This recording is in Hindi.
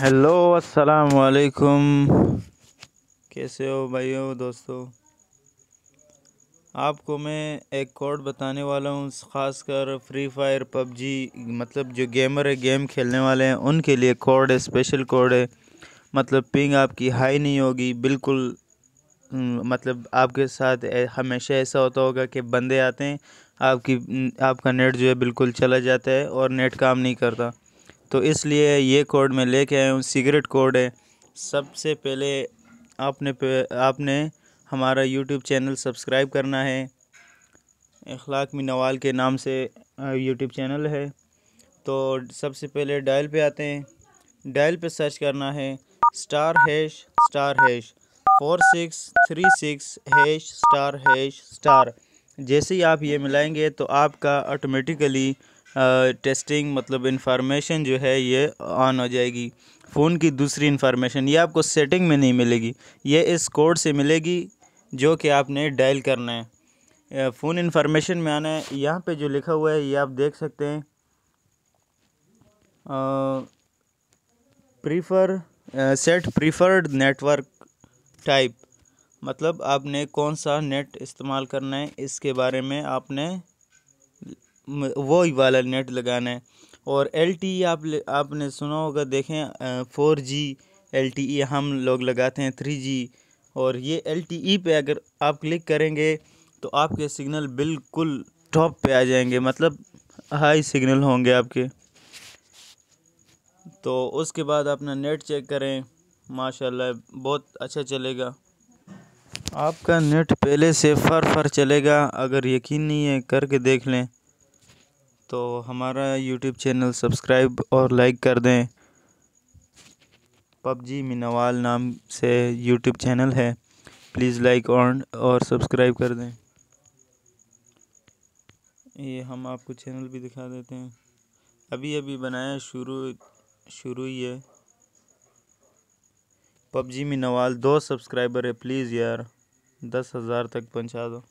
हेलो अस्सलाम वालेकुम कैसे हो भाइयों दोस्तों आपको मैं एक कोड बताने वाला हूँ ख़ासकर फ्री फायर पबजी मतलब जो गेमर है गेम खेलने वाले हैं उनके लिए कोड है स्पेशल कोड है मतलब पिंग आपकी हाई नहीं होगी बिल्कुल हम्म, मतलब आपके साथ हमेशा ऐसा होता होगा कि बंदे आते हैं आपकी आपका नेट जो है बिल्कुल चला जाता है और नेट काम नहीं करता तो इसलिए ये कोड मैं लेके आया हूँ सीक्रेट कोड है सबसे पहले आपने पे आपने हमारा यूट्यूब चैनल सब्सक्राइब करना है अखलाक में नवाल के नाम से यूट्यूब चैनल है तो सबसे पहले डायल पे आते हैं डायल पे सर्च करना है star hash star hash four six three six hash star hash star जैसे ही आप ये मिलाएंगे तो आपका ऑटोमेटिकली टेस्टिंग मतलब इन्फॉर्मेशन जो है ये ऑन हो जाएगी फ़ोन की दूसरी इन्फॉर्मेशन ये आपको सेटिंग में नहीं मिलेगी ये इस कोड से मिलेगी जो कि आपने डायल करना है फ़ोन इन्फॉर्मेशन में आना है यहाँ पे जो लिखा हुआ है ये आप देख सकते हैं prefer set preferred network type मतलब आपने कौन सा नेट इस्तेमाल करना है इसके बारे में आपने वो ही वाला नेट लगाना है और एल टी e आप आपने सुना होगा देखें four G L T E हम लोग लगाते हैं थ्री जी और ये एल टी ई पर अगर आप क्लिक करेंगे तो आपके सिग्नल बिल्कुल टॉप पे आ जाएंगे मतलब हाई सिग्नल होंगे आपके तो उसके बाद अपना नेट चेक करें माशाल्लाह बहुत अच्छा चलेगा आपका नेट पहले से फर फर चलेगा अगर यकीन नहीं है करके देख लें तो हमारा यूट्यूब चैनल सब्सक्राइब और लाइक कर दें पबजी मिनवाल नाम से यूट्यूब चैनल है प्लीज़ लाइक ऑन और सब्सक्राइब कर दें ये हम आपको चैनल भी दिखा देते हैं अभी अभी बनाया शुरू शुरू ही है पबजी में दो सब्सक्राइबर है प्लीज़ यार दस हज़ार तक पहुंचा दो